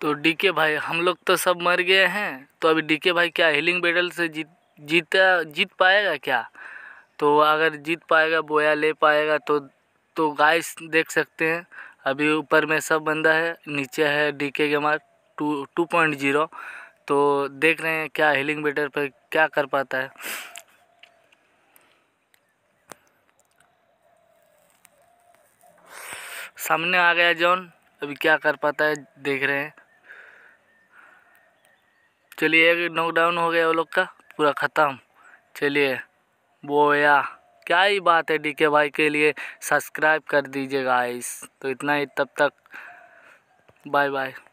तो डी के भाई हम लोग तो सब मर गए हैं तो अभी डी के भाई क्या हीलिंग बेटल से जीत जीता जीत पाएगा क्या तो अगर जीत पाएगा बोया ले पाएगा तो तो गाइस देख सकते हैं अभी ऊपर में सब बंदा है नीचे है D K gamer two two point zero तो देख रहे हैं क्या हीलिंग बेटर पर क्या कर पाता है सामने आ गया जॉन अभी क्या कर पाता है देख रहे हैं चलिए एक नॉकडाउन हो गया वो लोग का पूरा ख़त्म चलिए बोया क्या ही बात है डीके भाई के लिए सब्सक्राइब कर दीजिएगा गाइस तो इतना ही तब तक बाय बाय